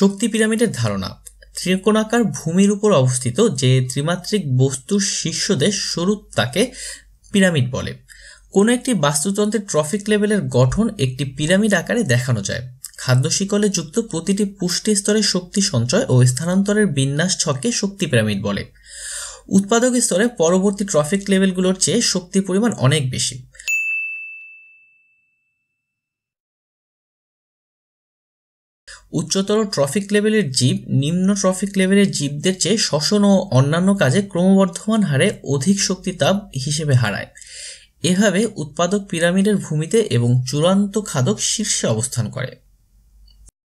শক্তি পিরামিডের ধারণা ত্রিকোণাকার ভূমির উপর অবস্থিত যে ত্রিমাত্রিক বস্তুর শীর্ষদেশ স্বরূপ তাকে পিরামিড বলে কোনো একটি বাস্তুতন্ত্রের ট্রফিক লেভেলের গঠন একটি পিরামিড আকারে দেখানো যায় খাদ্য শিকলে যুক্ত প্রতিটি পুষ্টি স্তরের শক্তি সঞ্চয় ও স্থানান্তরের বিন্যাস ছকে শক্তি পিরামিড বলে উৎপাদক স্তরে পরবর্তী ট্রফিক লেভেলগুলোর চেয়ে শক্তির পরিমাণ অনেক বেশি উচ্চতর ট্রফিক লেভেলের জীব নিম্ন ট্রফিক লেভেলের জীবদের চেয়ে শ্বসন ও অন্যান্য কাজে ক্রমবর্ধমান হারে অধিক শক্তি তাপ হিসেবে হারায়। এভাবে উৎপাদক পিরামিডের ভূমিতে এবং চূড়ান্ত খাদক শীর্ষে অবস্থান করে।